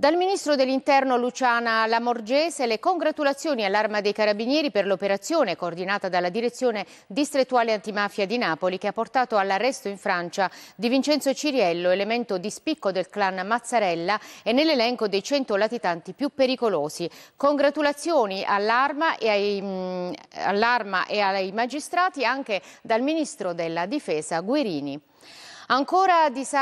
Dal ministro dell'Interno Luciana Lamorgese le congratulazioni all'Arma dei Carabinieri per l'operazione coordinata dalla Direzione Distrettuale Antimafia di Napoli che ha portato all'arresto in Francia di Vincenzo Ciriello, elemento di spicco del clan Mazzarella e nell'elenco dei 100 latitanti più pericolosi. Congratulazioni all'Arma e, ai, mm, all e ai magistrati anche dal ministro della Difesa Guerini. Ancora di